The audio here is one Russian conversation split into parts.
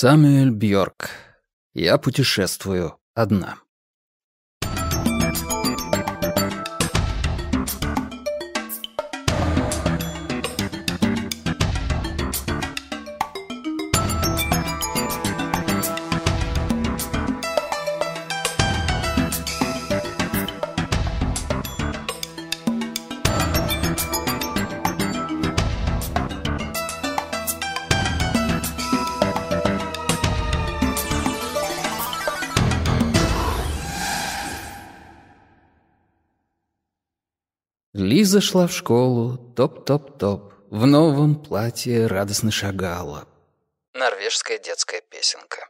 Самюэль Бьорк. Я путешествую одна. И зашла в школу, топ-топ-топ, в новом платье радостно шагала. Норвежская детская песенка.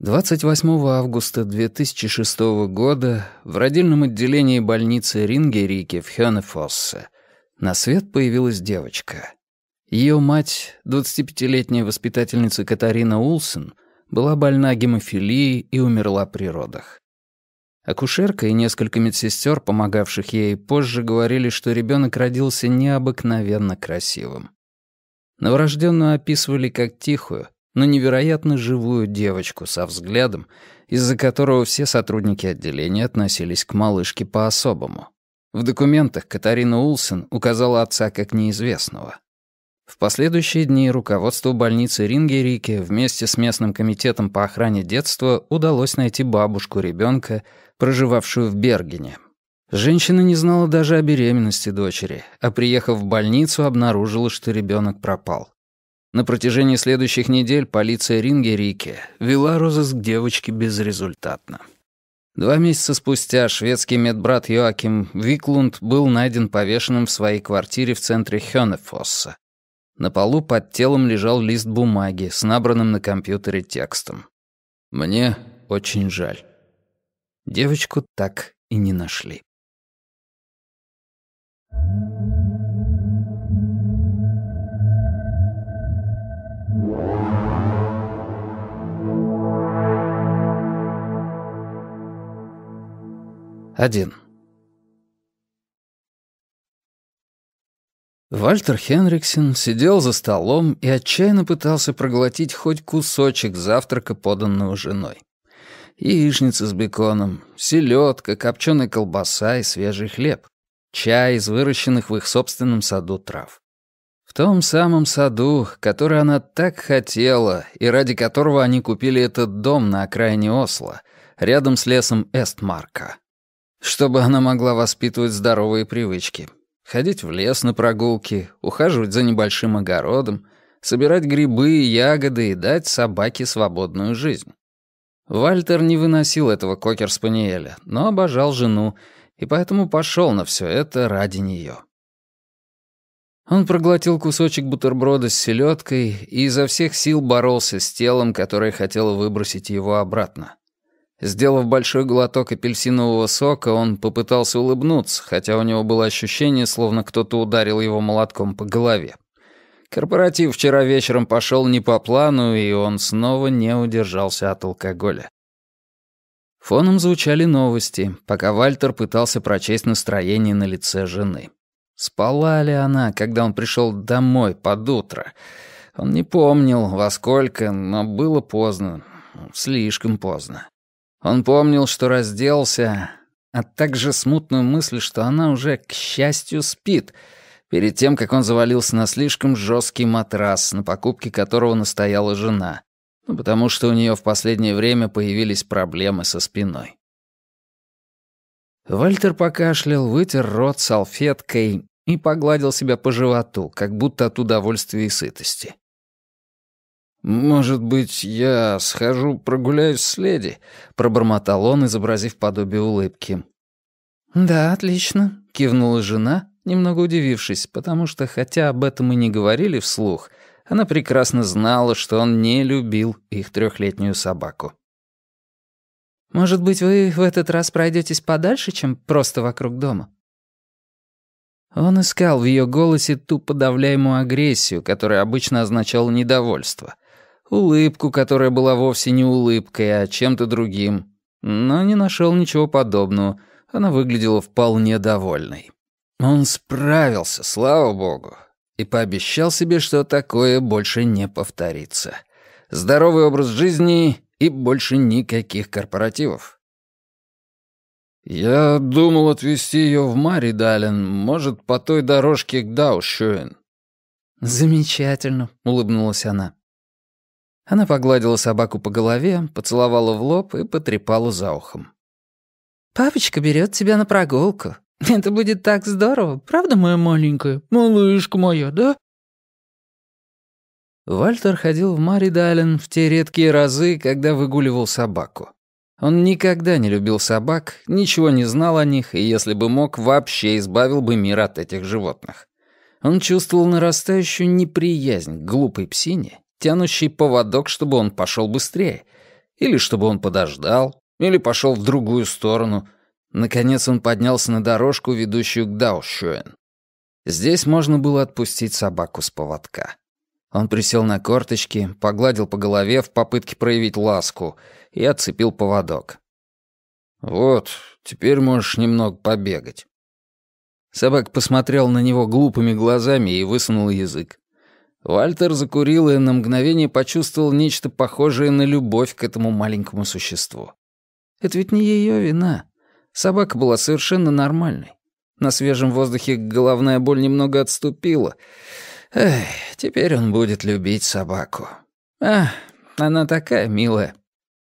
28 августа 2006 года в родильном отделении больницы Рингерике в Хёнефоссе на свет появилась девочка. Ее мать, 25-летняя воспитательница Катарина Улсен, была больна гемофилией и умерла при родах. Акушерка и несколько медсестер, помогавших ей, позже говорили, что ребенок родился необыкновенно красивым. Новорожденную описывали как тихую, но невероятно живую девочку со взглядом, из-за которого все сотрудники отделения относились к малышке по-особому. В документах Катарина Улсен указала отца как неизвестного. В последующие дни руководству больницы Рингерике вместе с местным комитетом по охране детства удалось найти бабушку ребенка, проживавшую в Бергене. Женщина не знала даже о беременности дочери, а приехав в больницу, обнаружила, что ребенок пропал. На протяжении следующих недель полиция Рингерики вела розыск девочки безрезультатно. Два месяца спустя шведский медбрат Йоаким Виклунд был найден повешенным в своей квартире в центре Хёнефосса. На полу под телом лежал лист бумаги с набранным на компьютере текстом. «Мне очень жаль». Девочку так и не нашли. Один. Вальтер Хенриксен сидел за столом и отчаянно пытался проглотить хоть кусочек завтрака, поданного женой яичница с беконом, селедка, копченая колбаса и свежий хлеб, чай из выращенных в их собственном саду трав. В том самом саду, который она так хотела и ради которого они купили этот дом на окраине Осло, рядом с лесом Эстмарка. Чтобы она могла воспитывать здоровые привычки. Ходить в лес на прогулки, ухаживать за небольшим огородом, собирать грибы и ягоды и дать собаке свободную жизнь. Вальтер не выносил этого кокер-спаниеля, но обожал жену, и поэтому пошел на все это ради нее. Он проглотил кусочек бутерброда с селедкой и изо всех сил боролся с телом, которое хотело выбросить его обратно. Сделав большой глоток апельсинового сока, он попытался улыбнуться, хотя у него было ощущение, словно кто-то ударил его молотком по голове. Корпоратив вчера вечером пошел не по плану, и он снова не удержался от алкоголя. Фоном звучали новости, пока Вальтер пытался прочесть настроение на лице жены. Спала ли она, когда он пришел домой под утро? Он не помнил, во сколько, но было поздно. Слишком поздно. Он помнил, что разделся, а также смутную мысль, что она уже, к счастью, спит — перед тем, как он завалился на слишком жесткий матрас, на покупке которого настояла жена, ну, потому что у нее в последнее время появились проблемы со спиной. Вальтер покашлял, вытер рот салфеткой и погладил себя по животу, как будто от удовольствия и сытости. «Может быть, я схожу прогуляюсь с леди?» — пробормотал он, изобразив подобие улыбки. «Да, отлично», — кивнула жена немного удивившись, потому что, хотя об этом и не говорили вслух, она прекрасно знала, что он не любил их трехлетнюю собаку. «Может быть, вы в этот раз пройдетесь подальше, чем просто вокруг дома?» Он искал в ее голосе ту подавляемую агрессию, которая обычно означала недовольство, улыбку, которая была вовсе не улыбкой, а чем-то другим, но не нашел ничего подобного, она выглядела вполне довольной. Он справился, слава богу, и пообещал себе, что такое больше не повторится. Здоровый образ жизни и больше никаких корпоративов. «Я думал отвезти ее в Маридален, может, по той дорожке к Даушуэн». «Замечательно», — улыбнулась она. Она погладила собаку по голове, поцеловала в лоб и потрепала за ухом. «Папочка берет тебя на прогулку. Это будет так здорово, правда, моя маленькая? Малышка моя, да?» Вальтер ходил в Маридален в те редкие разы, когда выгуливал собаку. Он никогда не любил собак, ничего не знал о них, и если бы мог, вообще избавил бы мир от этих животных. Он чувствовал нарастающую неприязнь к глупой псине, тянущей поводок, чтобы он пошел быстрее, или чтобы он подождал, или пошел в другую сторону, Наконец он поднялся на дорожку, ведущую к Даушуэн. Здесь можно было отпустить собаку с поводка. Он присел на корточки, погладил по голове в попытке проявить ласку и отцепил поводок. «Вот, теперь можешь немного побегать». Собака посмотрел на него глупыми глазами и высунул язык. Вальтер закурил и на мгновение почувствовал нечто похожее на любовь к этому маленькому существу. Это ведь не ее вина. Собака была совершенно нормальной. На свежем воздухе головная боль немного отступила. Эх, теперь он будет любить собаку. А, она такая милая.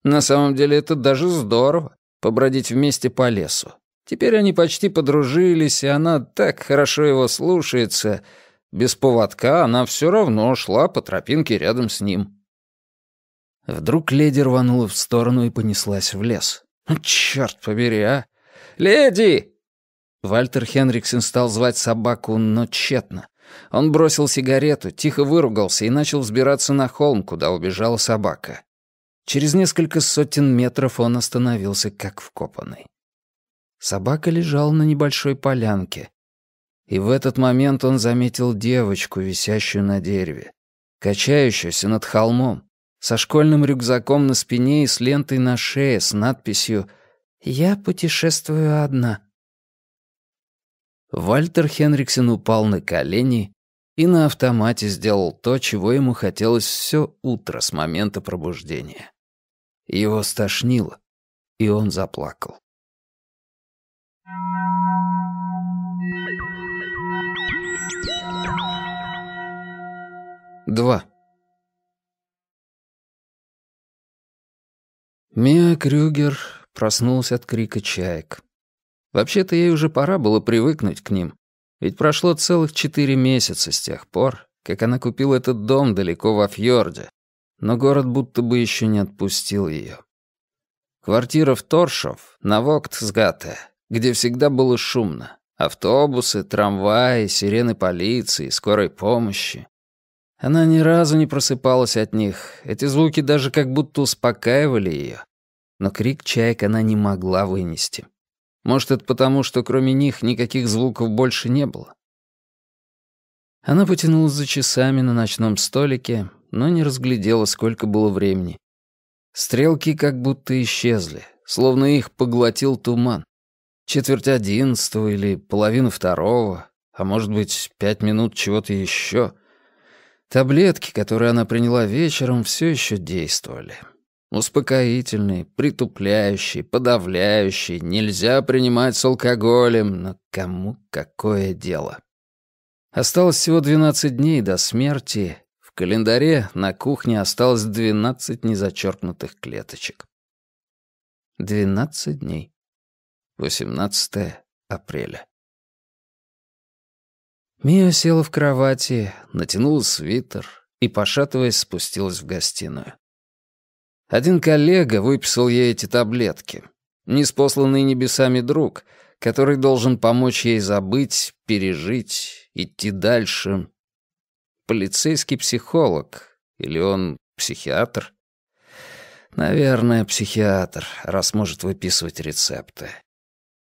На самом деле это даже здорово — побродить вместе по лесу. Теперь они почти подружились, и она так хорошо его слушается. Без поводка она все равно шла по тропинке рядом с ним. Вдруг леди рванула в сторону и понеслась в лес. «А, «Черт побери, а! Леди!» Вальтер Хенриксен стал звать собаку, но тщетно. Он бросил сигарету, тихо выругался и начал взбираться на холм, куда убежала собака. Через несколько сотен метров он остановился, как вкопанный. Собака лежала на небольшой полянке. И в этот момент он заметил девочку, висящую на дереве, качающуюся над холмом, со школьным рюкзаком на спине и с лентой на шее с надписью «Я путешествую одна». Вальтер Хенриксен упал на колени и на автомате сделал то, чего ему хотелось все утро с момента пробуждения. Его стошнило, и он заплакал. Два. Миа Крюгер проснулась от крика чаек. Вообще-то ей уже пора было привыкнуть к ним, ведь прошло целых четыре месяца с тех пор, как она купила этот дом далеко во фьорде, но город будто бы еще не отпустил ее. Квартира в Торшов, на Воктсгате, где всегда было шумно. Автобусы, трамваи, сирены полиции, скорой помощи. Она ни разу не просыпалась от них, эти звуки даже как будто успокаивали ее, но крик чаек она не могла вынести. Может, это потому, что кроме них никаких звуков больше не было? Она потянулась за часами на ночном столике, но не разглядела, сколько было времени. Стрелки как будто исчезли, словно их поглотил туман. Четверть одиннадцатого или половина второго, а может быть, пять минут чего-то еще. Таблетки, которые она приняла вечером, все еще действовали. Успокоительный, притупляющий, подавляющий, нельзя принимать с алкоголем, но кому какое дело. Осталось всего 12 дней до смерти. В календаре на кухне осталось 12 незачеркнутых клеточек. 12 дней. 18 апреля. Мия села в кровати, натянула свитер и, пошатываясь, спустилась в гостиную. Один коллега выписал ей эти таблетки. Неспосланный небесами друг, который должен помочь ей забыть, пережить, идти дальше. Полицейский психолог. Или он психиатр? Наверное, психиатр, раз может выписывать рецепты.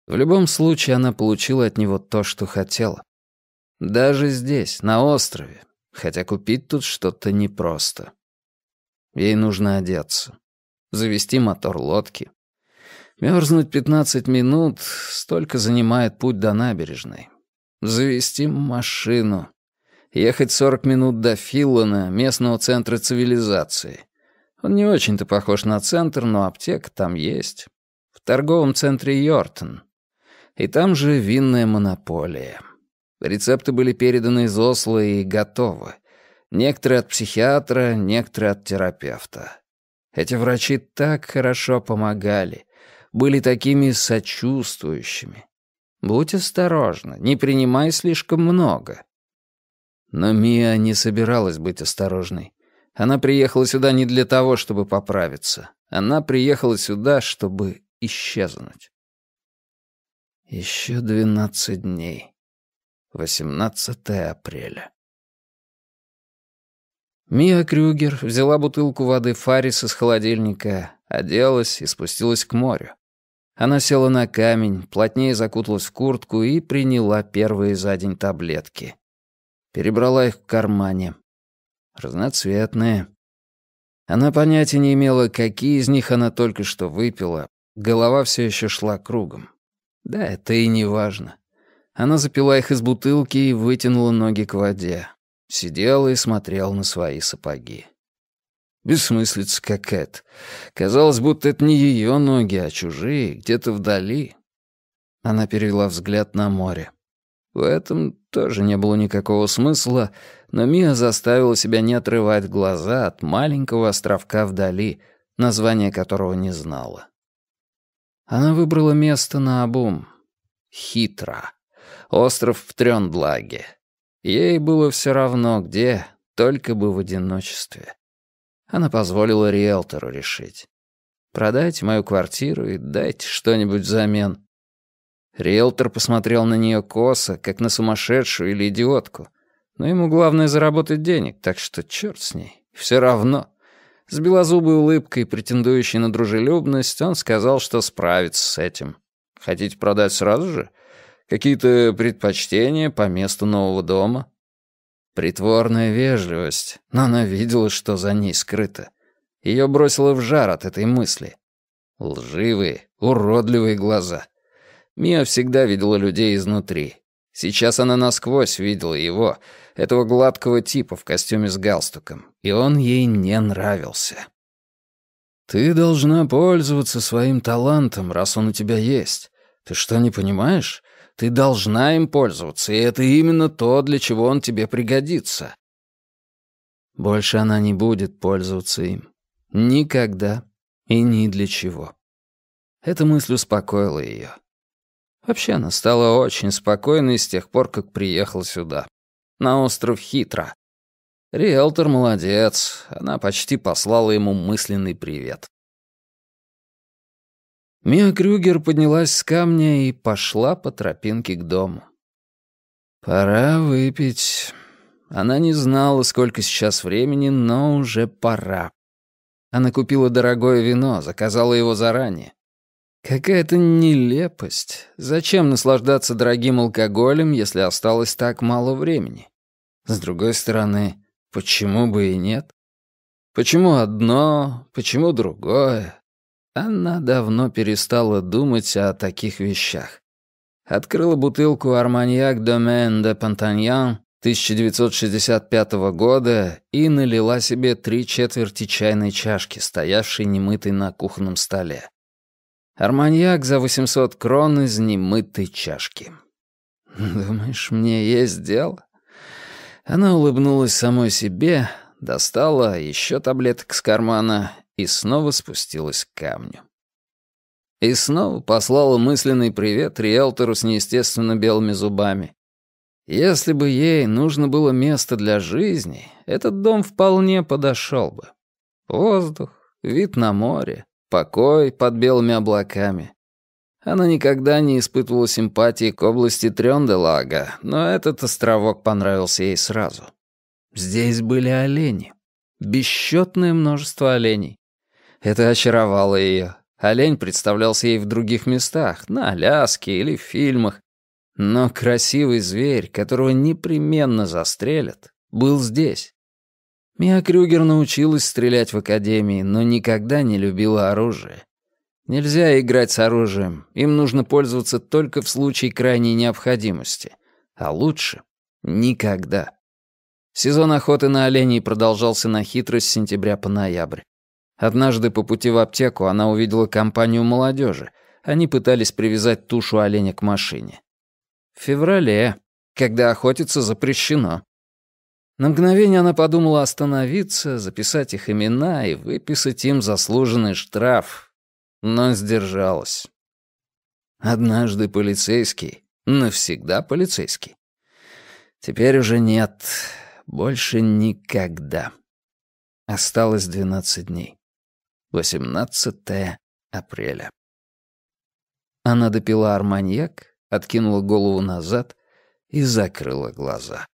В любом случае, она получила от него то, что хотела. Даже здесь, на острове, хотя купить тут что-то непросто. Ей нужно одеться. Завести мотор лодки. мёрзнуть 15 минут столько занимает путь до набережной. Завести машину. Ехать 40 минут до Филлана, местного центра цивилизации. Он не очень-то похож на центр, но аптека там есть. В торговом центре Йортон. И там же винная монополия. Рецепты были переданы из Осло и готовы. Некоторые от психиатра, некоторые от терапевта. Эти врачи так хорошо помогали, были такими сочувствующими. Будь осторожна, не принимай слишком много. Но Мия не собиралась быть осторожной. Она приехала сюда не для того, чтобы поправиться. Она приехала сюда, чтобы исчезнуть. Еще двенадцать дней. 18 апреля. Мия Крюгер взяла бутылку воды Фарис из холодильника, оделась и спустилась к морю. Она села на камень, плотнее закуталась в куртку и приняла первые за день таблетки. Перебрала их в кармане. Разноцветные. Она понятия не имела, какие из них она только что выпила. Голова все еще шла кругом. Да, это и не важно. Она запила их из бутылки и вытянула ноги к воде. Сидел и смотрел на свои сапоги. Бессмыслица какая-то. Казалось, будто это не ее ноги, а чужие, где-то вдали. Она перевела взгляд на море. В этом тоже не было никакого смысла, но Мия заставила себя не отрывать глаза от маленького островка вдали, название которого не знала. Она выбрала место на обум. Хитро. Остров в Трёндлаге. Ей было все равно где, только бы в одиночестве. Она позволила риэлтору решить. «Продайте мою квартиру и дайте что-нибудь взамен». Риэлтор посмотрел на нее косо, как на сумасшедшую или идиотку. Но ему главное заработать денег, так что черт с ней, все равно. С белозубой улыбкой, претендующей на дружелюбность, он сказал, что справится с этим. «Хотите продать сразу же? Какие-то предпочтения по месту нового дома? Притворная вежливость, но она видела, что за ней скрыто. Ее бросило в жар от этой мысли. Лживые, уродливые глаза. Мия всегда видела людей изнутри. Сейчас она насквозь видела его, этого гладкого типа в костюме с галстуком, и он ей не нравился. «Ты должна пользоваться своим талантом, раз он у тебя есть. Ты что, не понимаешь? Ты должна им пользоваться, и это именно то, для чего он тебе пригодится. Больше она не будет пользоваться им. Никогда и ни для чего. Эта мысль успокоила ее. Вообще она стала очень спокойной с тех пор, как приехал сюда. На остров Хитро. Риэлтор молодец, она почти послала ему мысленный привет. Мия Крюгер поднялась с камня и пошла по тропинке к дому. «Пора выпить». Она не знала, сколько сейчас времени, но уже пора. Она купила дорогое вино, заказала его заранее. Какая-то нелепость. Зачем наслаждаться дорогим алкоголем, если осталось так мало времени? С другой стороны, почему бы и нет? Почему одно, почему другое? Она давно перестала думать о таких вещах. Открыла бутылку «Арманьяк Домен де Пантаньян» 1965 года и налила себе три четверти чайной чашки, стоявшей немытой на кухонном столе. Арманьяк за 800 крон из немытой чашки. «Думаешь, мне есть дело?» Она улыбнулась самой себе, достала еще таблеток с кармана и снова спустилась к камню. И снова послала мысленный привет риэлтору с неестественно белыми зубами. Если бы ей нужно было место для жизни, этот дом вполне подошел бы. Воздух, вид на море, покой под белыми облаками. Она никогда не испытывала симпатии к области Трёнделага, но этот островок понравился ей сразу. Здесь были олени. Бесчетное множество оленей. Это очаровало ее. Олень представлялся ей в других местах, на Аляске или в фильмах. Но красивый зверь, которого непременно застрелят, был здесь. Мия Крюгер научилась стрелять в академии, но никогда не любила оружие. Нельзя играть с оружием, им нужно пользоваться только в случае крайней необходимости. А лучше — никогда. Сезон охоты на оленей продолжался на хитрость с сентября по ноябрь. Однажды по пути в аптеку она увидела компанию молодежи. Они пытались привязать тушу оленя к машине. В феврале, когда охотиться запрещено. На мгновение она подумала остановиться, записать их имена и выписать им заслуженный штраф, но сдержалась. Однажды полицейский, навсегда полицейский. Теперь уже нет, больше никогда. Осталось 12 дней. 18 апреля. Она допила арманьяк, откинула голову назад и закрыла глаза.